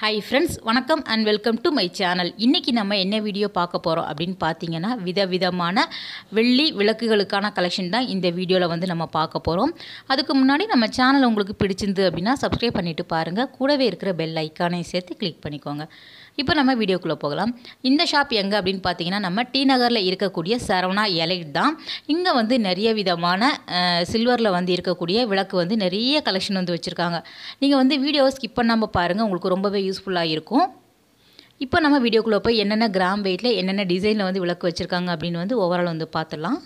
hi friends வணக்கம் and welcome to my channel இன்றைக்கி நம்ம என்ன வீடியோ பார்க்க போகிறோம் அப்படின்னு பார்த்தீங்கன்னா விதவிதமான வெள்ளி விளக்குகளுக்கான கலெக்ஷன் தான் இந்த வீடியோவில் வந்து நம்ம பார்க்க போகிறோம் அதுக்கு முன்னாடி நம்ம சேனல் உங்களுக்கு பிடிச்சிருந்து அப்படின்னா சப்ஸ்கிரைப் பண்ணிவிட்டு பாருங்கள் கூடவே இருக்கிற பெல் ஐக்கானையும் சேர்த்து கிளிக் பண்ணிக்கோங்க இப்போ நம்ம வீடியோக்குள்ளே போகலாம் இந்த ஷாப் எங்கே அப்படின்னு பார்த்தீங்கன்னா நம்ம டி நகரில் இருக்கக்கூடிய சரவணா எலைட் தான் இங்கே வந்து நிறைய விதமான சில்வரில் வந்து இருக்கக்கூடிய விளக்கு வந்து நிறைய கலெக்ஷன் வந்து வச்சுருக்காங்க நீங்கள் வந்து வீடியோவை ஸ்கிப் பண்ணாமல் பாருங்கள் உங்களுக்கு ரொம்பவே யூஸ்ஃபுல்லாக இருக்கும் இப்போ நம்ம வீடியோக்குள்ளே போய் என்னென்ன கிராம் வெயிட்டில் என்னென்ன டிசைனில் வந்து விளக்கு வச்சுருக்காங்க அப்படின்னு வந்து ஓவரால் வந்து பார்த்துடலாம்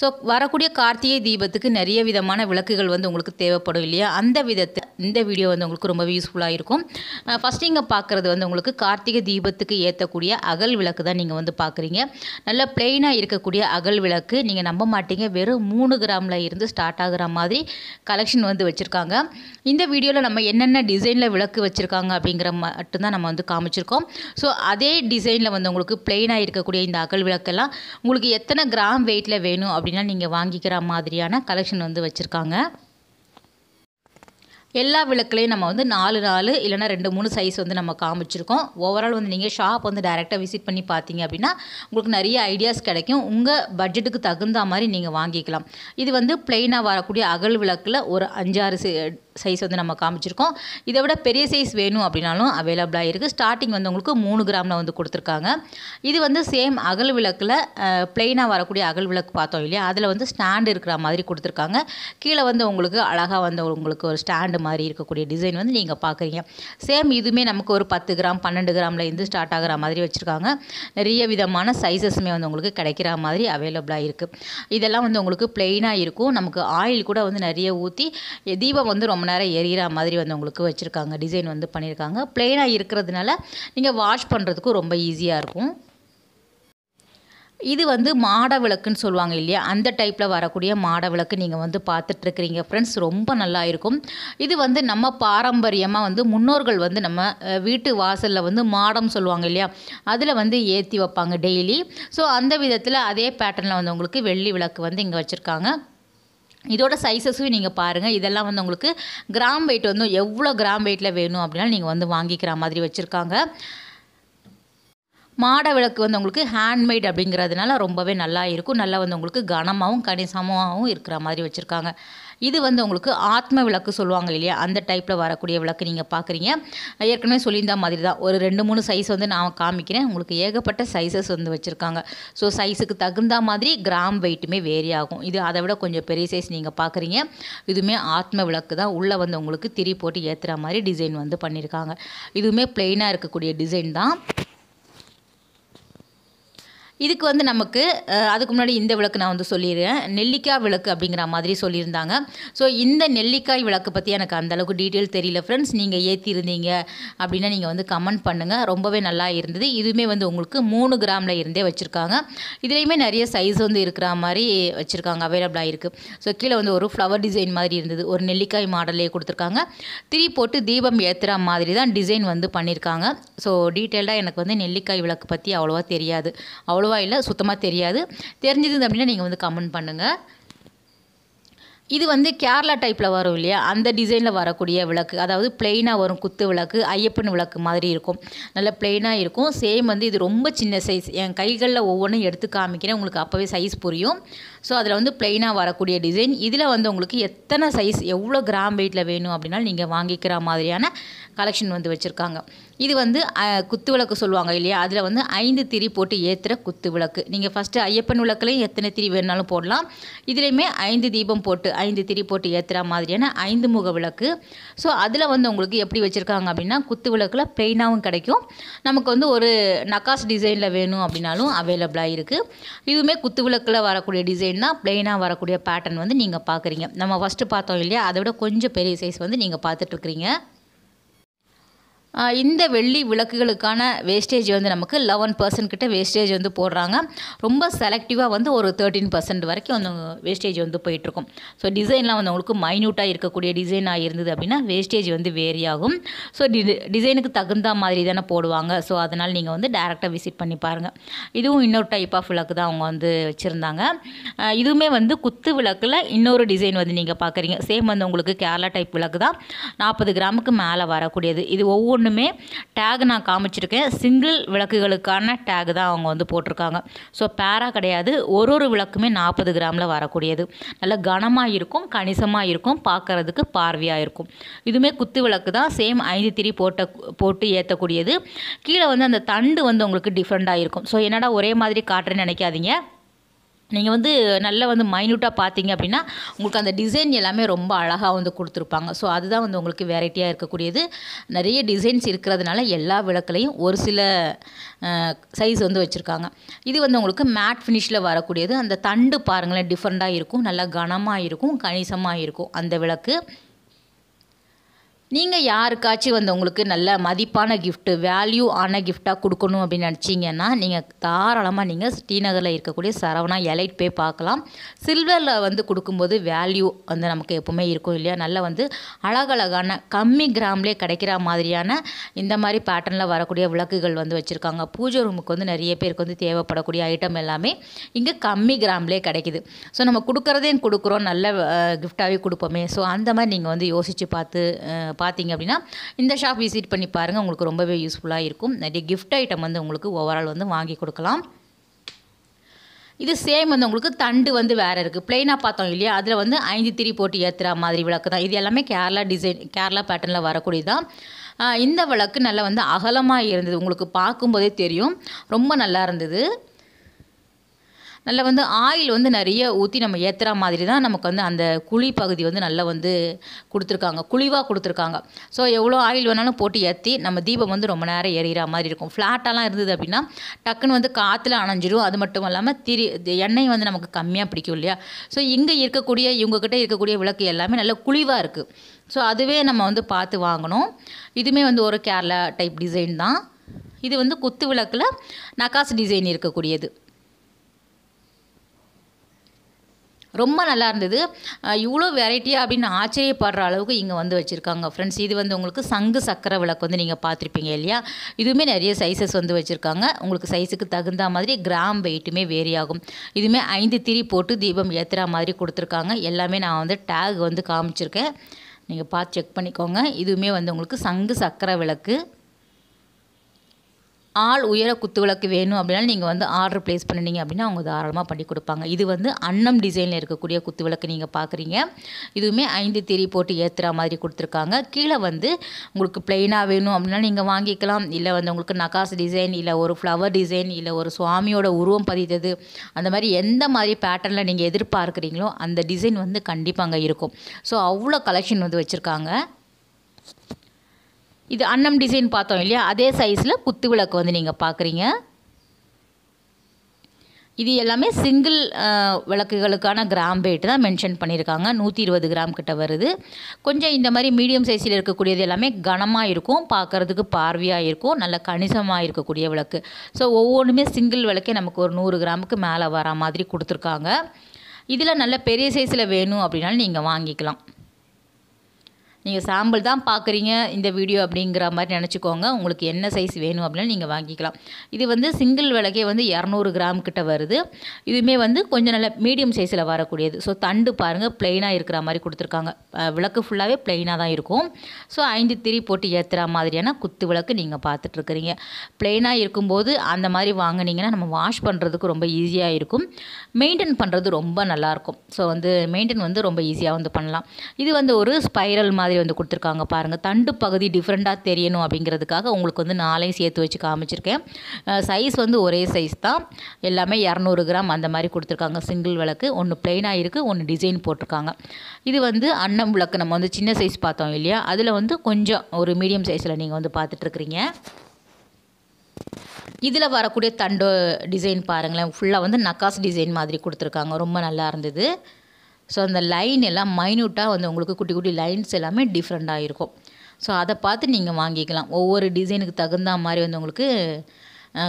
ஸோ வரக்கூடிய கார்த்திகை தீபத்துக்கு நிறைய விதமான விளக்குகள் வந்து உங்களுக்கு தேவைப்படும் இல்லையா அந்த விதத்தை இந்த வீடியோ வந்து உங்களுக்கு ரொம்பவே யூஸ்ஃபுல்லாக இருக்கும் ஃபஸ்ட் நீங்கள் பார்க்குறது வந்து உங்களுக்கு கார்த்திகை தீபத்துக்கு ஏற்றக்கூடிய அகல் விளக்கு தான் நீங்கள் வந்து பார்க்குறீங்க நல்ல பிளெயினாக இருக்கக்கூடிய அகல் விளக்கு நீங்கள் நம்ப மாட்டீங்க வெறும் மூணு கிராமில் இருந்து ஸ்டார்ட் ஆகிற மாதிரி கலெக்ஷன் வந்து வச்சுருக்காங்க இந்த வீடியோவில் நம்ம என்னென்ன டிசைனில் விளக்கு வச்சுருக்காங்க அப்படிங்கிற மட்டும்தான் நம்ம வந்து காமிச்சிருக்கோம் ஸோ அதே டிசைனில் வந்து உங்களுக்கு பிளெயினாக இருக்கக்கூடிய இந்த அகல் விளக்கெல்லாம் உங்களுக்கு எத்தனை கிராம் வெயிட்டில் வேணும் அப்படின்னா நீங்கள் வாங்கிக்கிற மாதிரியான கலெக்ஷன் வந்து வச்சுருக்காங்க எல்லா விளக்குலையும் நம்ம வந்து நாலு நாலு இல்லைனா ரெண்டு மூணு சைஸ் வந்து நம்ம காமிச்சிருக்கோம் ஓவரால் வந்து நீங்கள் ஷாப் வந்து டேரெக்டாக விசிட் பண்ணி பார்த்தீங்க அப்படின்னா உங்களுக்கு நிறைய ஐடியாஸ் கிடைக்கும் உங்கள் பட்ஜெட்டுக்கு தகுந்த மாதிரி நீங்கள் வாங்கிக்கலாம் இது வந்து பிளெயினாக வரக்கூடிய அகல் விளக்கில் ஒரு அஞ்சாறு சைஸ் வந்து நம்ம காமிச்சிருக்கோம் இதை விட பெரிய சைஸ் வேணும் அப்படின்னாலும் அவைலபிளாக இருக்குது ஸ்டார்டிங் வந்து உங்களுக்கு மூணு கிராமில் வந்து கொடுத்துருக்காங்க இது வந்து சேம் அகல் விளக்கில் பிளெயினாக வரக்கூடிய அகல் விளக்கு பார்த்தோம் இல்லையா அதில் வந்து ஸ்டாண்டு இருக்கிற மாதிரி கொடுத்துருக்காங்க கீழே வந்து உங்களுக்கு அழகாக வந்து உங்களுக்கு ஒரு ஸ்டாண்டு மாதிரி இருக்கக்கூடிய டிசைன் வந்து நீங்கள் பார்க்குறீங்க சேம் இதுவுமே நமக்கு ஒரு பத்து கிராம் பன்னெண்டு கிராமில் இருந்து ஸ்டார்ட் ஆகிற மாதிரி வச்சுருக்காங்க நிறைய விதமான சைஸஸுமே வந்து உங்களுக்கு கிடைக்கிற மாதிரி அவைலபிளாக இருக்குது இதெல்லாம் வந்து உங்களுக்கு பிளெயினாக இருக்கும் நமக்கு ஆயில் கூட வந்து நிறைய ஊற்றி தீபம் வந்து ரொம்ப ரொம்ப நேரம் எரியிற மாதிரி வந்து உங்களுக்கு வச்சுருக்காங்க டிசைன் வந்து பண்ணியிருக்காங்க பிளெயினாக இருக்கிறதுனால நீங்கள் வாஷ் பண்ணுறதுக்கும் ரொம்ப ஈஸியாக இருக்கும் இது வந்து மாட விளக்குன்னு சொல்லுவாங்க இல்லையா அந்த டைப்பில் வரக்கூடிய மாட விளக்கு நீங்கள் வந்து பார்த்துட்ருக்கிறீங்க ஃப்ரெண்ட்ஸ் ரொம்ப நல்லா இருக்கும் இது வந்து நம்ம பாரம்பரியமாக வந்து முன்னோர்கள் வந்து நம்ம வீட்டு வாசலில் வந்து மாடம் சொல்லுவாங்க இல்லையா அதில் வந்து ஏற்றி வைப்பாங்க டெய்லி ஸோ அந்த விதத்தில் அதே பேட்டர்னில் வந்து உங்களுக்கு வெள்ளி விளக்கு வந்து இங்கே வச்சுருக்காங்க இதோட சைஸஸும் நீங்கள் பாருங்கள் இதெல்லாம் வந்து உங்களுக்கு கிராம் வெயிட் வந்து எவ்வளோ கிராம் வெயிட்டில் வேணும் அப்படின்னா நீங்கள் வந்து வாங்கிக்கிற மாதிரி வச்சுருக்காங்க மாட விளக்கு வந்து உங்களுக்கு ஹேண்ட்மேட் அப்படிங்கிறதுனால ரொம்பவே நல்லா இருக்கும் நல்லா வந்து உங்களுக்கு கனமாகவும் கணிசமாகவும் இருக்கிற மாதிரி வச்சுருக்காங்க இது வந்து உங்களுக்கு ஆத்ம விளக்கு சொல்லுவாங்க இல்லையா அந்த டைப்பில் வரக்கூடிய விளக்கு நீங்கள் பார்க்குறீங்க ஏற்கனவே சொல்லியிருந்த மாதிரி தான் ஒரு ரெண்டு மூணு சைஸ் வந்து நான் காமிக்கிறேன் உங்களுக்கு ஏகப்பட்ட சைஸஸ் வந்து வச்சுருக்காங்க ஸோ சைஸுக்கு தகுந்த மாதிரி கிராம் வெயிட்டுமே வேரி ஆகும் இது அதை விட கொஞ்சம் பெரிய சைஸ் நீங்கள் பார்க்குறீங்க இதுவுமே ஆத்ம விளக்கு தான் உள்ளே வந்து உங்களுக்கு திரி போட்டு ஏற்றுற மாதிரி டிசைன் வந்து பண்ணியிருக்காங்க இதுவுமே பிளெயினாக இருக்கக்கூடிய டிசைன் தான் இதுக்கு வந்து நமக்கு அதுக்கு முன்னாடி இந்த விளக்கு நான் வந்து சொல்லிடுறேன் நெல்லிக்காய் விளக்கு அப்படிங்கிற மாதிரி சொல்லியிருந்தாங்க ஸோ இந்த நெல்லிக்காய் விளக்கு பற்றி எனக்கு அந்தளவுக்கு டீட்டெயில் தெரியல ஃப்ரெண்ட்ஸ் நீங்கள் ஏற்றிருந்தீங்க அப்படின்னா நீங்கள் வந்து கமெண்ட் பண்ணுங்கள் ரொம்பவே நல்லா இருந்தது இதுவுமே வந்து உங்களுக்கு மூணு கிராமில் இருந்தே வச்சுருக்காங்க இதுலேயுமே நிறைய சைஸ் வந்து இருக்கிற மாதிரி வச்சுருக்காங்க அவைலபிளாக இருக்குது ஸோ கீழே வந்து ஒரு ஃப்ளவர் டிசைன் மாதிரி இருந்தது ஒரு நெல்லிக்காய் மாடல்லே கொடுத்துருக்காங்க திரி போட்டு தீபம் ஏற்றுற மாதிரி தான் டிசைன் வந்து பண்ணியிருக்காங்க ஸோ டீட்டெயில்டாக எனக்கு வந்து நெல்லிக்காய் விளக்கு பற்றி அவ்வளோவா தெரியாது அவ்வளோ அவ்வளோவா இல்லை சுத்தமாக தெரியாது தெரிஞ்சது அப்படின்னா நீங்கள் வந்து கமெண்ட் பண்ணுங்கள் இது வந்து கேரளா டைப்பில் வரும் இல்லையா அந்த டிசைனில் வரக்கூடிய விளக்கு அதாவது பிளெயினாக வரும் குத்து விளக்கு ஐயப்பன் விளக்கு மாதிரி இருக்கும் நல்ல பிளெயினாக இருக்கும் சேம் வந்து இது ரொம்ப சின்ன சைஸ் என் கைகளில் ஒவ்வொன்றும் எடுத்து காமிக்கிறேன் உங்களுக்கு அப்போவே சைஸ் புரியும் ஸோ அதில் வந்து பிளெயினாக வரக்கூடிய டிசைன் இதில் வந்து உங்களுக்கு எத்தனை சைஸ் எவ்வளோ கிராம் வெயிட்டில் வேணும் அப்படின்னா நீங்கள் வாங்கிக்கிற மாதிரியான கலெக்ஷன் வந்து வச்சுருக்காங்க இது வந்து குத்து விளக்கு சொல்லுவாங்க இல்லையா அதில் வந்து ஐந்து திரி போட்டு ஏற்றுற குத்து விளக்கு நீங்கள் ஃபஸ்ட்டு ஐயப்பன் விளக்குலையும் எத்தனை திரி வேணாலும் போடலாம் இதுலேயுமே ஐந்து தீபம் போட்டு ஐந்து திரி போட்டு ஏற்றுற மாதிரியான ஐந்து முக விளக்கு ஸோ அதில் வந்து உங்களுக்கு எப்படி வச்சுருக்காங்க அப்படின்னா குத்து விளக்கில் பிளெயினாகவும் கிடைக்கும் நமக்கு வந்து ஒரு நக்காஸ் டிசைனில் வேணும் அப்படின்னாலும் அவைலபிளாக இருக்குது இதுவுமே குத்து விளக்கில் வரக்கூடிய டிசைன் பிளெயின் தான் பிளெயினாக வரக்கூடிய பேட்டர்ன் வந்து நீங்கள் பார்க்குறீங்க நம்ம ஃபஸ்ட்டு பார்த்தோம் இல்லையா அதை விட கொஞ்சம் பெரிய சைஸ் வந்து நீங்கள் பார்த்துட்ருக்குறீங்க இந்த வெள்ளி விளக்குகளுக்கான வேஸ்டேஜ் வந்து நமக்கு லெவன் பர்சன்ட் கிட்ட வேஸ்டேஜ் வந்து போடுறாங்க ரொம்ப செலக்டிவாக வந்து ஒரு தேர்ட்டின் பர்சன்ட் வரைக்கும் வந்து வேஸ்டேஜ் வந்து போயிட்டுருக்கும் ஸோ டிசைன்லாம் வந்து உங்களுக்கு மைன்யூட்டாக இருக்கக்கூடிய டிசைனாக இருந்தது அப்படின்னா வேஸ்டேஜ் வந்து வேரியாகும் ஸோ டி டிசைனுக்கு தகுந்த மாதிரி தானே போடுவாங்க ஸோ அதனால் நீங்கள் வந்து டேரெக்டாக விசிட் பண்ணி பாருங்கள் இதுவும் இன்னொரு டைப் ஆஃப் விளக்கு தான் அவங்க வந்து வச்சுருந்தாங்க இதுவுமே வந்து குத்து விளக்கில் இன்னொரு டிசைன் வந்து நீங்கள் பார்க்குறீங்க சேம் வந்து உங்களுக்கு கேரளா டைப் விளக்கு தான் நாற்பது கிராமுக்கு மேலே வரக்கூடியது இது ஒவ்வொன்று ஒவ்வொன்றுமே டேக் நான் காமிச்சிருக்கேன் சிங்கிள் விளக்குகளுக்கான டேக் தான் அவங்க வந்து போட்டிருக்காங்க ஸோ பேரா கிடையாது ஒரு ஒரு விளக்குமே நாற்பது கிராமில் வரக்கூடியது நல்ல கனமாக இருக்கும் கணிசமாக இருக்கும் பார்க்குறதுக்கு பார்வையாக இருக்கும் இதுவுமே குத்து விளக்கு தான் சேம் ஐந்து திரி போட்ட போட்டு ஏற்றக்கூடியது கீழே வந்து அந்த தண்டு வந்து உங்களுக்கு டிஃப்ரெண்ட்டாக இருக்கும் ஸோ என்னடா ஒரே மாதிரி காட்டுறேன்னு நினைக்காதீங்க நீங்கள் வந்து நல்லா வந்து மைன்யூட்டாக பார்த்தீங்க அப்படின்னா உங்களுக்கு அந்த டிசைன் எல்லாமே ரொம்ப அழகாக வந்து கொடுத்துருப்பாங்க ஸோ அதுதான் வந்து உங்களுக்கு வெரைட்டியாக இருக்கக்கூடியது நிறைய டிசைன்ஸ் இருக்கிறதுனால எல்லா விளக்குலையும் ஒரு சில சைஸ் வந்து வச்சுருக்காங்க இது வந்து உங்களுக்கு மேட் ஃபினிஷில் வரக்கூடியது அந்த தண்டு பாருங்களேன் டிஃப்ரெண்ட்டாக இருக்கும் நல்லா கனமாக இருக்கும் கணிசமாக இருக்கும் அந்த விளக்கு நீங்கள் யாருக்காச்சும் வந்து உங்களுக்கு நல்ல மதிப்பான கிஃப்ட்டு வேல்யூ ஆன கிஃப்டாக கொடுக்கணும் அப்படின்னு நினச்சிங்கன்னா நீங்கள் தாராளமாக நீங்கள் ஸ்ரீநகரில் இருக்கக்கூடிய சரவணா எலைட் போய் பார்க்கலாம் சில்வரில் வந்து கொடுக்கும்போது வேல்யூ வந்து நமக்கு எப்போவுமே இருக்கும் இல்லையா நல்லா வந்து அழகழகான கம்மி கிராம்லேயே கிடைக்கிற மாதிரியான இந்த மாதிரி பேட்டர்னில் வரக்கூடிய விளக்குகள் வந்து வச்சுருக்காங்க பூஜை ரூமுக்கு வந்து நிறைய பேருக்கு வந்து தேவைப்படக்கூடிய ஐட்டம் எல்லாமே இங்கே கம்மி கிராம்லே கிடைக்கிது ஸோ நம்ம கொடுக்குறதையும் கொடுக்குறோம் நல்ல கிஃப்டாகவே கொடுப்போமே ஸோ அந்த மாதிரி நீங்கள் வந்து யோசித்து பார்த்து பார்த்தீங்க அப்படின்னா இந்த ஷாப் விசிட் பண்ணி பாருங்கள் உங்களுக்கு ரொம்பவே யூஸ்ஃபுல்லாக இருக்கும் நிறைய கிஃப்ட் ஐட்டம் வந்து உங்களுக்கு ஓவரால் வந்து வாங்கி கொடுக்கலாம் இது சேம் வந்து உங்களுக்கு தண்டு வந்து வேறு இருக்குது பிளெயினாக பார்த்தோம் இல்லையா அதில் வந்து ஐந்து திரி போட்டு ஏற்றுற மாதிரி விளக்கு தான் இது எல்லாமே கேரளா டிசைன் கேரளா பேட்டர்னில் வரக்கூடியதான் இந்த விளக்கு நல்லா வந்து அகலமாக இருந்தது உங்களுக்கு பார்க்கும்போதே தெரியும் ரொம்ப நல்லா இருந்தது நல்லா வந்து ஆயில் வந்து நிறைய ஊற்றி நம்ம ஏற்றுற மாதிரி தான் நமக்கு வந்து அந்த குழி பகுதி வந்து நல்லா வந்து கொடுத்துருக்காங்க குழிவாக கொடுத்துருக்காங்க ஸோ எவ்வளோ ஆயில் வேணாலும் போட்டு ஏற்றி நம்ம தீபம் வந்து ரொம்ப நேரம் எரிகிற மாதிரி இருக்கும் ஃப்ளாட்டாலாம் இருந்தது அப்படின்னா டக்குன்னு வந்து காற்றுல அணைஞ்சிடும் அது மட்டும் இல்லாமல் திரி எண்ணெய் வந்து நமக்கு கம்மியாக பிடிக்கும் இல்லையா ஸோ இங்கே இருக்கக்கூடிய இவங்கக்கிட்ட இருக்கக்கூடிய விளக்கு எல்லாமே நல்ல குழிவாக இருக்குது ஸோ அதுவே நம்ம வந்து பார்த்து வாங்கணும் இதுவுமே வந்து ஒரு கேரளா டைப் டிசைன் தான் இது வந்து குத்து விளக்கில் நக்காசு டிசைன் இருக்கக்கூடியது ரொம்ப நல்லா இருந்தது இவ்வளோ வெரைட்டியாக அப்படின்னு ஆச்சரியப்படுற அளவுக்கு இங்கே வந்து வச்சுருக்காங்க ஃப்ரெண்ட்ஸ் இது வந்து உங்களுக்கு சங்கு சக்கரை விளக்கு வந்து நீங்கள் பார்த்துருப்பீங்க இல்லையா இதுவுமே நிறைய சைஸஸ் வந்து வச்சுருக்காங்க உங்களுக்கு சைஸுக்கு தகுந்த மாதிரி கிராம் வெயிட்டுமே வேரியாகும் ஆகும் இதுவுமே ஐந்து திரி போட்டு தீபம் ஏற்றுற மாதிரி கொடுத்துருக்காங்க எல்லாமே நான் வந்து டேக் வந்து காமிச்சிருக்கேன் நீங்கள் பார்த்து செக் பண்ணிக்கோங்க இதுவுமே வந்து உங்களுக்கு சங்கு சக்கரை விளக்கு ஆள் உயர குத்து விளக்கு வேணும் அப்படின்னா நீங்கள் வந்து ஆர்டர் ப்ளேஸ் பண்ணினீங்க அப்படின்னா அவங்க தாராளமாக பண்ணி கொடுப்பாங்க இது வந்து அன்னம் டிசைனில் இருக்கக்கூடிய குத்து விளக்கு நீங்கள் பார்க்குறீங்க இதுவுமே ஐந்து திரி போட்டு ஏற்றுற மாதிரி கொடுத்துருக்காங்க கீழே வந்து உங்களுக்கு பிளெயினாக வேணும் அப்படின்னா நீங்கள் வாங்கிக்கலாம் இல்லை வந்து உங்களுக்கு நகாஸ் டிசைன் இல்லை ஒரு ஃப்ளவர் டிசைன் இல்லை ஒரு சுவாமியோட உருவம் பதித்தது அந்த மாதிரி எந்த மாதிரி பேட்டர்னில் நீங்கள் எதிர்பார்க்குறீங்களோ அந்த டிசைன் வந்து கண்டிப்பாக அங்கே இருக்கும் ஸோ அவ்வளோ கலெக்ஷன் வந்து வச்சுருக்காங்க இது அன்னம் டிசைன் பார்த்தோம் இல்லையா அதே சைஸில் குத்து விளக்கு வந்து நீங்கள் பார்க்குறீங்க இது எல்லாமே சிங்கிள் விளக்குகளுக்கான கிராம் ரேட்டு தான் மென்ஷன் பண்ணியிருக்காங்க நூற்றி இருபது கிராம் கிட்ட வருது கொஞ்சம் இந்த மாதிரி மீடியம் சைஸில் இருக்கக்கூடியது எல்லாமே கனமாக இருக்கும் பார்க்குறதுக்கு பார்வையாக இருக்கும் நல்ல கணிசமாக இருக்கக்கூடிய விளக்கு ஸோ ஒவ்வொன்றுமே சிங்கிள் விளக்கே நமக்கு ஒரு நூறு கிராமுக்கு மேலே வர மாதிரி கொடுத்துருக்காங்க இதில் நல்ல பெரிய சைஸில் வேணும் அப்படின்னாலும் நீங்கள் வாங்கிக்கலாம் நீங்கள் சாம்பிள் தான் பார்க்குறீங்க இந்த வீடியோ அப்படிங்கிற மாதிரி நினச்சிக்கோங்க உங்களுக்கு என்ன சைஸ் வேணும் அப்படின்னு நீங்கள் வாங்கிக்கலாம் இது வந்து சிங்கிள் விலகே வந்து இரநூறு கிராம் கிட்ட வருது இதுவுமே வந்து கொஞ்சம் நல்ல மீடியம் சைஸில் வரக்கூடியது ஸோ தண்டு பாருங்கள் பிளெயினாக இருக்கிற மாதிரி கொடுத்துருக்காங்க விளக்கு ஃபுல்லாகவே பிளெயினாக தான் இருக்கும் ஸோ ஐந்து திரி போட்டு ஏற்றுற மாதிரியான குத்து விளக்கு நீங்கள் பார்த்துட்ருக்குறீங்க பிளெயினாக இருக்கும்போது அந்த மாதிரி வாங்கினீங்கன்னா நம்ம வாஷ் பண்ணுறதுக்கு ரொம்ப ஈஸியாக இருக்கும் மெயின்டைன் பண்ணுறது ரொம்ப நல்லாயிருக்கும் ஸோ வந்து மெயின்டைன் வந்து ரொம்ப ஈஸியாக வந்து பண்ணலாம் இது வந்து ஒரு ஸ்பைரல் மாதிரி மாதிரி வந்து கொடுத்துருக்காங்க பாருங்கள் தண்டு பகுதி டிஃப்ரெண்ட்டாக தெரியணும் அப்படிங்கிறதுக்காக உங்களுக்கு வந்து நாளையும் சேர்த்து வச்சு காமிச்சிருக்கேன் சைஸ் வந்து ஒரே சைஸ் தான் எல்லாமே இரநூறு கிராம் அந்த மாதிரி கொடுத்துருக்காங்க சிங்கிள் விளக்கு ஒன்று பிளெயினாக இருக்குது ஒன்று டிசைன் போட்டிருக்காங்க இது வந்து அன்னம் விளக்கு நம்ம வந்து சின்ன சைஸ் பார்த்தோம் இல்லையா அதில் வந்து கொஞ்சம் ஒரு மீடியம் சைஸில் நீங்கள் வந்து பார்த்துட்ருக்குறீங்க இதில் வரக்கூடிய தண்டு டிசைன் பாருங்களேன் ஃபுல்லாக வந்து நக்காஸ் டிசைன் மாதிரி கொடுத்துருக்காங்க ரொம்ப நல்லா இருந்தது ஸோ அந்த லைன் எல்லாம் மைனியூட்டாக வந்து உங்களுக்கு குட்டி குட்டி லைன்ஸ் எல்லாமே டிஃப்ரெண்ட்டாக இருக்கும் ஸோ அதை பார்த்து நீங்கள் வாங்கிக்கலாம் ஒவ்வொரு டிசைனுக்கு தகுந்த மாதிரி வந்து உங்களுக்கு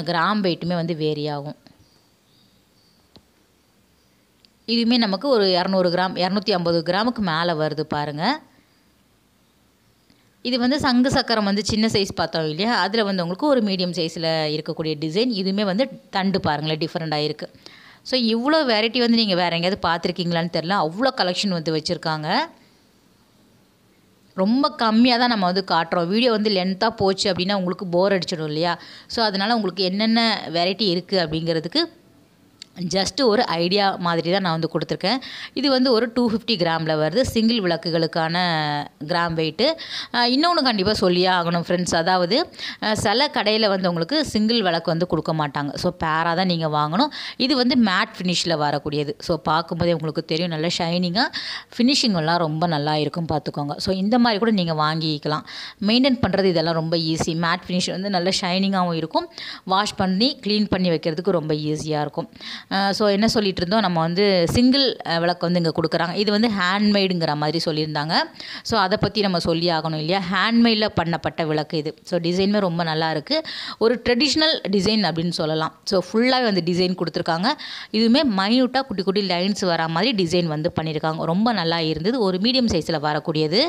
கிராம் வெயிட்டுமே வந்து வேரி ஆகும் இதுவுமே நமக்கு ஒரு இரநூறு கிராம் இரநூத்தி ஐம்பது கிராமுக்கு மேலே வருது பாருங்கள் இது வந்து சங்கு சக்கரம் வந்து சின்ன சைஸ் பார்த்தோம் இல்லையா அதில் வந்து உங்களுக்கு ஒரு மீடியம் சைஸில் இருக்கக்கூடிய டிசைன் இதுவுமே வந்து தண்டு பாருங்களேன் டிஃப்ரெண்ட்டாக இருக்குது ஸோ இவ்வளோ வெரைட்டி வந்து நீங்கள் வேறு எங்கேயாவது பார்த்துருக்கீங்களான்னு தெரில அவ்வளோ கலெக்ஷன் வந்து வச்சுருக்காங்க ரொம்ப கம்மியாக தான் நம்ம வந்து காட்டுறோம் வீடியோ வந்து லென்த்தாக போச்சு அப்படின்னா உங்களுக்கு போர் அடிச்சிடும் இல்லையா ஸோ அதனால் உங்களுக்கு என்னென்ன வெரைட்டி இருக்குது அப்படிங்கிறதுக்கு ஜஸ்ட்டு ஒரு ஐடியா மாதிரி தான் நான் வந்து கொடுத்துருக்கேன் இது வந்து ஒரு டூ ஃபிஃப்டி கிராமில் வருது சிங்கிள் விளக்குகளுக்கான கிராம் வெயிட்டு இன்னொன்று கண்டிப்பாக சொல்லியே ஆகணும் ஃப்ரெண்ட்ஸ் அதாவது சில கடையில் வந்து உங்களுக்கு சிங்கிள் விளக்கு வந்து கொடுக்க மாட்டாங்க ஸோ பேராக தான் நீங்கள் வாங்கணும் இது வந்து மேட் ஃபினிஷில் வரக்கூடியது ஸோ பார்க்கும்போதே உங்களுக்கு தெரியும் நல்லா ஷைனிங்காக ஃபினிஷிங்கெல்லாம் ரொம்ப நல்லா இருக்கும் பார்த்துக்கோங்க ஸோ இந்த மாதிரி கூட நீங்கள் வாங்கிக்கலாம் மெயின்டைன் பண்ணுறது இதெல்லாம் ரொம்ப ஈஸி மேட் ஃபினிஷ் வந்து நல்லா ஷைனிங்காகவும் இருக்கும் வாஷ் பண்ணி க்ளீன் பண்ணி வைக்கிறதுக்கு ரொம்ப ஈஸியாக இருக்கும் ஸோ என்ன சொல்லிகிட்டு இருந்தோம் நம்ம வந்து சிங்கிள் விளக்கு வந்து இங்கே கொடுக்குறாங்க இது வந்து ஹேண்ட்மேடுங்கிற மாதிரி சொல்லியிருந்தாங்க ஸோ அதை பற்றி நம்ம சொல்லி ஆகணும் இல்லையா ஹேண்ட்மேடில் பண்ணப்பட்ட விளக்கு இது ஸோ டிசைனுமே ரொம்ப நல்லா இருக்குது ஒரு ட்ரெடிஷ்னல் டிசைன் அப்படின்னு சொல்லலாம் ஸோ ஃபுல்லாகவே வந்து டிசைன் கொடுத்துருக்காங்க இதுவுமே மைனியூட்டாக குட்டி குட்டி லைன்ஸ் வரா மாதிரி டிசைன் வந்து பண்ணியிருக்காங்க ரொம்ப நல்லா இருந்தது ஒரு மீடியம் சைஸில் வரக்கூடியது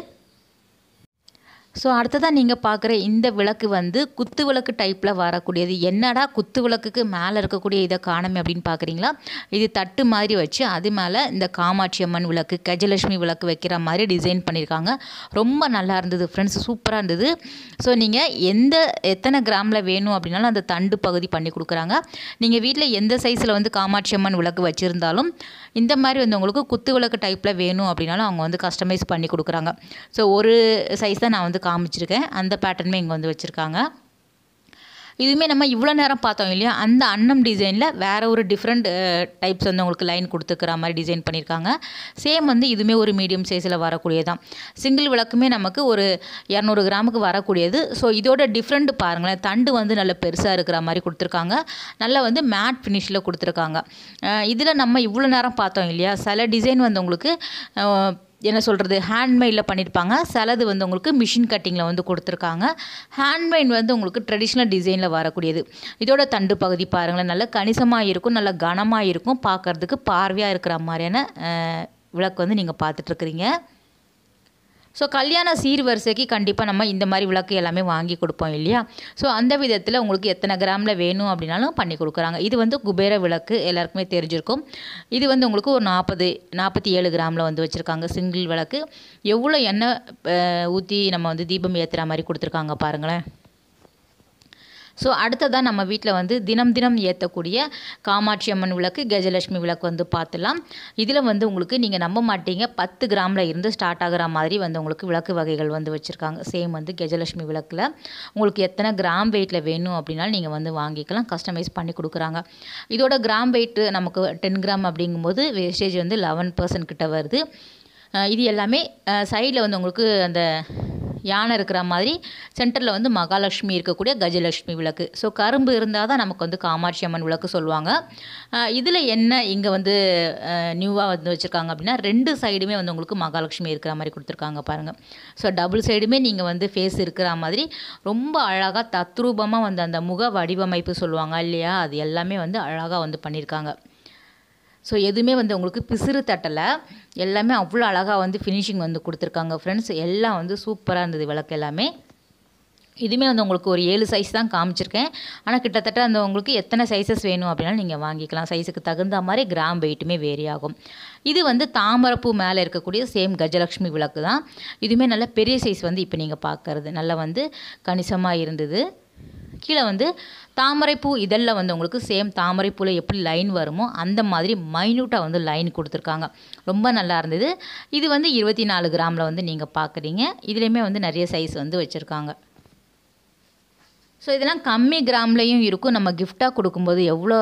ஸோ அடுத்ததாக நீங்கள் பார்க்குற இந்த விளக்கு வந்து குத்து விளக்கு டைப்பில் வரக்கூடியது என்னடா குத்து விளக்குக்கு மேலே இருக்கக்கூடிய இதை காணமே அப்படின்னு பார்க்குறீங்களா இது தட்டு மாதிரி வச்சு அது மேலே இந்த காமாட்சி அம்மன் விளக்கு கஜலட்சுமி விளக்கு வைக்கிற மாதிரி டிசைன் பண்ணியிருக்காங்க ரொம்ப நல்லா இருந்தது ஃப்ரெண்ட்ஸ் சூப்பராக இருந்தது ஸோ நீங்கள் எந்த எத்தனை கிராமில் வேணும் அப்படின்னாலும் அந்த தண்டு பகுதி பண்ணி கொடுக்குறாங்க நீங்கள் வீட்டில் எந்த சைஸில் வந்து காமாட்சி அம்மன் விளக்கு வச்சுருந்தாலும் இந்த மாதிரி வந்து உங்களுக்கு குத்து விளக்கு டைப்பில் வேணும் அப்படின்னாலும் அவங்க வந்து கஸ்டமைஸ் பண்ணி கொடுக்குறாங்க ஸோ ஒரு சைஸ் தான் நான் வந்து காமிச்சிருக்கேன் அந்த பேட்டர்னுமே இங்கே வந்து வச்சுருக்காங்க இதுவுமே நம்ம இவ்வளோ நேரம் பார்த்தோம் இல்லையா அந்த அன்னம் டிசைனில் வேறு ஒரு டிஃப்ரெண்ட் டைப்ஸ் வந்து உங்களுக்கு லைன் கொடுத்துக்கிற மாதிரி டிசைன் பண்ணியிருக்காங்க சேம் வந்து இதுவுமே ஒரு மீடியம் சைஸில் வரக்கூடியதான் சிங்கிள் விளக்குமே நமக்கு ஒரு இரநூறு கிராமுக்கு வரக்கூடியது ஸோ இதோட டிஃப்ரெண்ட் பாருங்களேன் தண்டு வந்து நல்ல பெருசாக இருக்கிற மாதிரி கொடுத்துருக்காங்க நல்லா வந்து மேட் ஃபினிஷில் கொடுத்துருக்காங்க இதில் நம்ம இவ்வளோ நேரம் பார்த்தோம் இல்லையா சில டிசைன் வந்து உங்களுக்கு என்ன சொல்கிறது ஹேண்ட்மெய்டில் பண்ணியிருப்பாங்க சிலது வந்து உங்களுக்கு மிஷின் கட்டிங்கில் வந்து கொடுத்துருக்காங்க ஹேண்ட்மெய்ட் வந்து உங்களுக்கு ட்ரெடிஷ்னல் டிசைனில் வரக்கூடியது இதோட தண்டு பகுதி பாருங்களேன் நல்லா கணிசமாக இருக்கும் நல்லா கனமாக இருக்கும் பார்க்குறதுக்கு பார்வையாக இருக்கிற மாதிரியான விளக்கு வந்து நீங்கள் பார்த்துட்ருக்குறீங்க ஸோ கல்யாண சீர்வரிசைக்கு கண்டிப்பாக நம்ம இந்த மாதிரி விளக்கு எல்லாமே வாங்கி கொடுப்போம் இல்லையா ஸோ அந்த விதத்தில் உங்களுக்கு எத்தனை கிராமில் வேணும் அப்படின்னாலும் பண்ணி கொடுக்குறாங்க இது வந்து குபேர விளக்கு எல்லாருக்குமே தெரிஞ்சிருக்கும் இது வந்து உங்களுக்கு ஒரு நாற்பது நாற்பத்தி ஏழு கிராமில் வந்து வச்சுருக்காங்க சிங்கிள் விளக்கு எவ்வளோ எண்ணெய் ஊற்றி நம்ம வந்து தீபம் ஏற்றுற மாதிரி கொடுத்துருக்காங்க பாருங்களேன் ஸோ அடுத்ததான் நம்ம வீட்டில் வந்து தினம் தினம் ஏற்றக்கூடிய காமாட்சி அம்மன் விளக்கு கஜலட்சுமி விளக்கு வந்து பார்த்துலாம் இதில் வந்து உங்களுக்கு நீங்கள் நம்ப மாட்டீங்க பத்து கிராமில் இருந்து ஸ்டார்ட் ஆகிற மாதிரி வந்து உங்களுக்கு விளக்கு வகைகள் வந்து வச்சுருக்காங்க சேம் வந்து கஜலட்சுமி விளக்கில் உங்களுக்கு எத்தனை கிராம் வெயிட்டில் வேணும் அப்படின்னாலும் நீங்கள் வந்து வாங்கிக்கலாம் கஸ்டமைஸ் பண்ணி கொடுக்குறாங்க இதோட கிராம் வெயிட்டு நமக்கு டென் கிராம் அப்படிங்கும்போது வேஸ்டேஜ் வந்து லெவன் பர்சன்ட் கிட்ட வருது இது எல்லாமே சைடில் வந்து உங்களுக்கு அந்த யானை இருக்கிற மாதிரி சென்டரில் வந்து மகாலட்சுமி இருக்கக்கூடிய கஜலட்சுமி விளக்கு ஸோ கரும்பு இருந்தால் தான் நமக்கு வந்து காமாட்சி அம்மன் விளக்கு சொல்லுவாங்க இதில் என்ன இங்கே வந்து நியூவாக வந்து வச்சுருக்காங்க அப்படின்னா ரெண்டு சைடுமே வந்து உங்களுக்கு மகாலட்சுமி இருக்கிற மாதிரி கொடுத்துருக்காங்க பாருங்கள் ஸோ டபுள் சைடுமே நீங்கள் வந்து ஃபேஸ் இருக்கிற மாதிரி ரொம்ப அழகாக தத்ரூபமாக வந்து அந்த முக வடிவமைப்பு சொல்லுவாங்க இல்லையா அது எல்லாமே வந்து அழகாக வந்து பண்ணியிருக்காங்க ஸோ எதுவுமே வந்து உங்களுக்கு பிசிறு தட்டலை எல்லாமே அவ்வளோ அழகாக வந்து ஃபினிஷிங் வந்து கொடுத்துருக்காங்க ஃப்ரெண்ட்ஸ் எல்லாம் வந்து சூப்பராக இருந்தது விளக்கு எல்லாமே இதுவுமே வந்து உங்களுக்கு ஒரு ஏழு சைஸ் தான் காமிச்சிருக்கேன் ஆனால் கிட்டத்தட்ட அந்த உங்களுக்கு எத்தனை சைஸஸ் வேணும் அப்படின்னாலும் நீங்கள் வாங்கிக்கலாம் சைஸுக்கு தகுந்த மாதிரி கிராம் வெயிட்டுமே வேரி ஆகும் இது வந்து தாமரப்பூ மேலே இருக்கக்கூடிய சேம் கஜலக்ஷ்மி விளக்கு தான் இதுவுமே நல்ல பெரிய சைஸ் வந்து இப்போ நீங்கள் பார்க்குறது நல்லா வந்து கணிசமாக இருந்தது கீழே வந்து தாமரைப்பூ இதெல்லாம் வந்து உங்களுக்கு சேம் தாமரைப்பூவில் எப்படி லைன் வருமோ அந்த மாதிரி மைன்யூட்டாக வந்து லைன் கொடுத்துருக்காங்க ரொம்ப நல்லா இருந்தது இது வந்து இருபத்தி நாலு கிராமில் வந்து நீங்கள் பார்க்குறீங்க இதுலேயுமே வந்து நிறைய சைஸ் வந்து வச்சுருக்காங்க ஸோ இதெல்லாம் கம்மி கிராம்லேயும் இருக்கும் நம்ம கிஃப்டாக கொடுக்கும்போது எவ்வளோ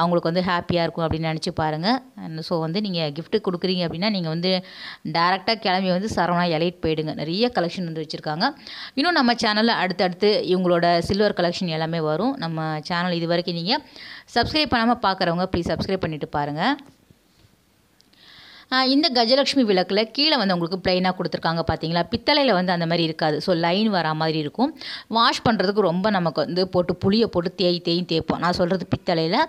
அவங்களுக்கு வந்து ஹாப்பியாக இருக்கும் அப்படின்னு நினச்சி பாருங்கள் ஸோ வந்து நீங்கள் கிஃப்ட்டு கொடுக்குறீங்க அப்படின்னா நீங்கள் வந்து டேரெக்டாக கிளம்பி வந்து சரவணா எலைட் போயிடுங்க நிறைய கலெக்ஷன் வந்து வச்சுருக்காங்க இன்னும் நம்ம சேனலில் அடுத்தடுத்து இவங்களோட சில்வர் கலெக்ஷன் எல்லாமே வரும் நம்ம சேனல் இது வரைக்கும் நீங்கள் சப்ஸ்கிரைப் பண்ணாமல் பார்க்குறவங்க ப்ளீஸ் சப்ஸ்கிரைப் பண்ணிவிட்டு பாருங்கள் இந்த கஜலக்ஷ்மி விளக்கில் கீழே வந்து உங்களுக்கு ப்ளைனாக கொடுத்துருக்காங்க பார்த்தீங்களா பித்தளையில் வந்து அந்த மாதிரி இருக்காது ஸோ லைன் வரா மாதிரி இருக்கும் வாஷ் பண்ணுறதுக்கு ரொம்ப நமக்கு வந்து போட்டு புளியை போட்டு தேய் தேயும் தேய்ப்போம் நான் சொல்கிறது பித்தளையில்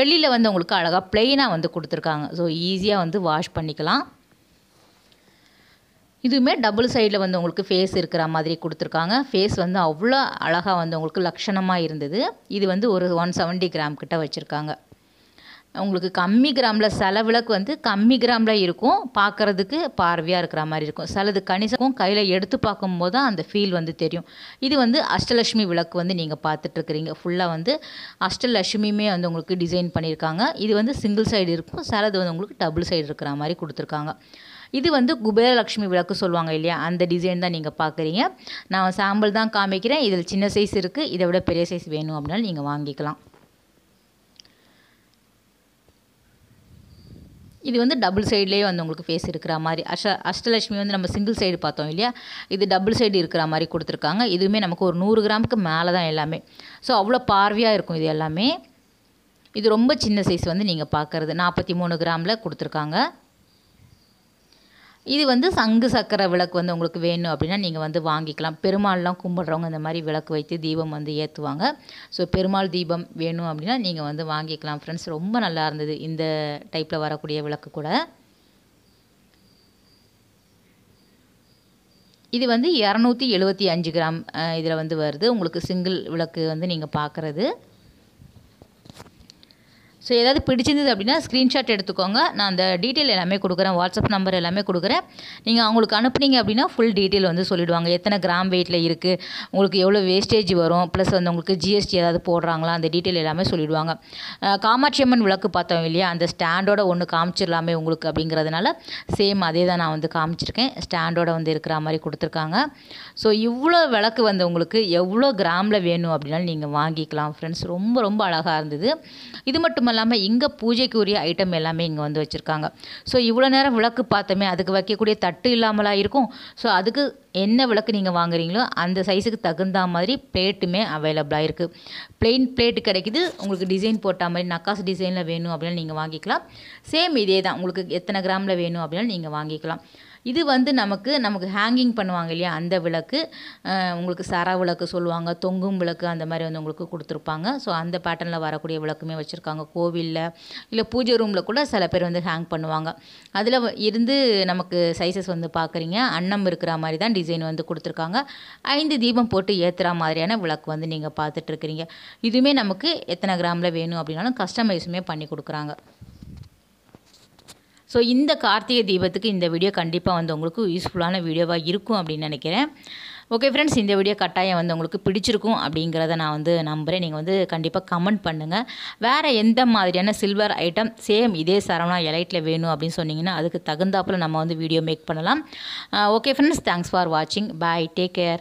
வெளியில் வந்து உங்களுக்கு அழகாக ப்ளைனாக வந்து கொடுத்துருக்காங்க ஸோ ஈஸியாக வந்து வாஷ் பண்ணிக்கலாம் இதுவுமே டபுள் சைடில் வந்து உங்களுக்கு ஃபேஸ் இருக்கிற மாதிரி கொடுத்துருக்காங்க ஃபேஸ் வந்து அவ்வளோ அழகாக வந்து உங்களுக்கு லக்ஷணமாக இருந்தது இது வந்து ஒரு ஒன் செவன்ட்டி கிராம் கிட்ட வச்சுருக்காங்க உங்களுக்கு கம்மி கிராமில் சில விளக்கு வந்து கம்மி கிராமில் இருக்கும் பார்க்குறதுக்கு பார்வையாக இருக்கிற மாதிரி இருக்கும் சிலது கணிசமும் கையில் எடுத்து பார்க்கும்போது தான் அந்த ஃபீல் வந்து தெரியும் இது வந்து அஷ்டலட்சுமி விளக்கு வந்து நீங்கள் பார்த்துட்ருக்குறீங்க ஃபுல்லாக வந்து அஷ்டலட்சுமியுமே வந்து உங்களுக்கு டிசைன் பண்ணியிருக்காங்க இது வந்து சிங்கிள் சைடு இருக்கும் சிலது வந்து உங்களுக்கு டபுள் சைடு இருக்கிற மாதிரி கொடுத்துருக்காங்க இது வந்து குபேரலட்சுமி விளக்கு சொல்லுவாங்க இல்லையா அந்த டிசைன் தான் நீங்கள் பார்க்குறீங்க நான் சாம்பிள் தான் காமிக்கிறேன் இதில் சின்ன சைஸ் இருக்குது இதை விட பெரிய சைஸ் வேணும் அப்படின்னாலும் நீங்கள் வாங்கிக்கலாம் இது வந்து டபுள் சைட்லேயே வந்து உங்களுக்கு ஃபேஸ் இருக்கிற மாதிரி அஷ்ட அஷ்டலட்சுமி வந்து நம்ம சிங்கிள் சைடு பார்த்தோம் இல்லையா இது டபுள் சைடு இருக்கிற மாதிரி கொடுத்துருக்காங்க இதுவுமே நமக்கு ஒரு நூறு கிராமுக்கு மேலே தான் எல்லாமே ஸோ அவ்வளோ பார்வையாக இருக்கும் இது எல்லாமே இது ரொம்ப சின்ன சைஸ் வந்து நீங்கள் பார்க்குறது நாற்பத்தி மூணு கிராமில் கொடுத்துருக்காங்க இது வந்து சங்கு சக்கர விளக்கு வந்து உங்களுக்கு வேணும் அப்படின்னா நீங்கள் வந்து வாங்கிக்கலாம் பெருமாள்லாம் கும்பிட்றவங்க இந்த மாதிரி விளக்கு வைத்து தீபம் வந்து ஏற்றுவாங்க ஸோ பெருமாள் தீபம் வேணும் அப்படின்னா நீங்கள் வந்து வாங்கிக்கலாம் ஃப்ரெண்ட்ஸ் ரொம்ப நல்லா இருந்தது இந்த டைப்பில் வரக்கூடிய விளக்கு கூட இது வந்து இரநூத்தி எழுபத்தி அஞ்சு கிராம் இதில் வந்து வருது உங்களுக்கு சிங்கிள் விளக்கு வந்து நீங்கள் பார்க்குறது ஸோ ஏதாவது பிடிச்சிருந்தது அப்படின்னா ஸ்க்ரீன்ஷாட் எடுத்துக்கோங்க நான் அந்த டீட்டெயில் எல்லாமே கொடுக்குறேன் வாட்ஸ்அப் நம்பர் எல்லாமே கொடுக்குறேன் நீங்கள் அவங்களுக்கு அனுப்புனீங்க அப்படின்னா ஃபுல் டீட்டெயில் வந்து சொல்லிவிடுவாங்க எத்தனை கிராம் வெயிட்டில் இருக்குது உங்களுக்கு எவ்வளோ வேஸ்டேஜ் வரும் ப்ளஸ் வந்து உங்களுக்கு ஜிஎஸ்டி ஏதாவது போடுறாங்களா அந்த டீட்டெயில் எல்லாமே சொல்லிவிடுவாங்க காமாட்சி அம்மன் விளக்கு பார்த்தோம் இல்லையா அந்த ஸ்டாண்டோட ஒன்று காமிச்சிடலாமே உங்களுக்கு அப்படிங்கிறதுனால சேம் அதே தான் நான் வந்து காமிச்சிருக்கேன் ஸ்டாண்டோட வந்து இருக்கிற மாதிரி கொடுத்துருக்காங்க ஸோ இவ்வளோ விளக்கு வந்து உங்களுக்கு எவ்வளோ கிராமில் வேணும் அப்படின்னாலும் நீங்கள் வாங்கிக்கலாம் ஃப்ரெண்ட்ஸ் ரொம்ப ரொம்ப அழகாக இருந்தது இது மட்டுமல்ல இல்லாமல் இங்கே பூஜைக்கு உரிய ஐட்டம் எல்லாமே இங்கே வந்து வச்சுருக்காங்க ஸோ இவ்வளோ நேரம் விளக்கு பார்த்தோமே அதுக்கு வைக்கக்கூடிய தட்டு இல்லாமலாக இருக்கும் ஸோ அதுக்கு என்ன விளக்கு நீங்கள் வாங்குறீங்களோ அந்த சைஸுக்கு தகுந்த மாதிரி பிளேட்டுமே அவைலபிளாக இருக்குது பிளெயின் பிளேட்டு கிடைக்குது உங்களுக்கு டிசைன் போட்டால் மாதிரி நக்காசு டிசைனில் வேணும் அப்படின்னு நீங்கள் வாங்கிக்கலாம் சேம் இதே தான் உங்களுக்கு எத்தனை கிராமில் வேணும் அப்படின்னு நீங்கள் வாங்கிக்கலாம் இது வந்து நமக்கு நமக்கு ஹேங்கிங் பண்ணுவாங்க இல்லையா அந்த விளக்கு உங்களுக்கு சரா விளக்கு சொல்லுவாங்க தொங்கும் விளக்கு அந்த மாதிரி வந்து உங்களுக்கு கொடுத்துருப்பாங்க ஸோ அந்த பேட்டர்னில் வரக்கூடிய விளக்குமே வச்சுருக்காங்க கோவிலில் இல்லை பூஜை ரூமில் கூட சில பேர் வந்து ஹேங் பண்ணுவாங்க அதில் இருந்து நமக்கு சைஸஸ் வந்து பார்க்குறீங்க அன்னம் இருக்கிற மாதிரி தான் டிசைன் வந்து கொடுத்துருக்காங்க ஐந்து தீபம் போட்டு ஏற்றுற மாதிரியான விளக்கு வந்து நீங்கள் பார்த்துட்ருக்கிறீங்க இதுவுமே நமக்கு எத்தனை கிராமில் வேணும் அப்படின்னாலும் கஸ்டமைஸுமே பண்ணி கொடுக்குறாங்க ஸோ இந்த கார்த்திகை தீபத்துக்கு இந்த வீடியோ கண்டிப்பாக வந்து உங்களுக்கு யூஸ்ஃபுல்லான வீடியோவாக இருக்கும் அப்படின்னு நினைக்கிறேன் ஓகே ஃப்ரெண்ட்ஸ் இந்த வீடியோ கட்டாயம் வந்து உங்களுக்கு பிடிச்சிருக்கும் அப்படிங்கிறத நான் வந்து நம்புகிறேன் நீங்கள் வந்து கண்டிப்பாக கமெண்ட் பண்ணுங்கள் வேறு எந்த மாதிரியான சில்வர் ஐட்டம் சேம் இதே சரவணா எலைட்டில் வேணும் அப்படின்னு சொன்னிங்கன்னா அதுக்கு தகுந்தாப்பில் நம்ம வந்து வீடியோ மேக் பண்ணலாம் ஓகே ஃப்ரெண்ட்ஸ் தேங்க்ஸ் ஃபார் வாட்சிங் பாய் டேக் கேர்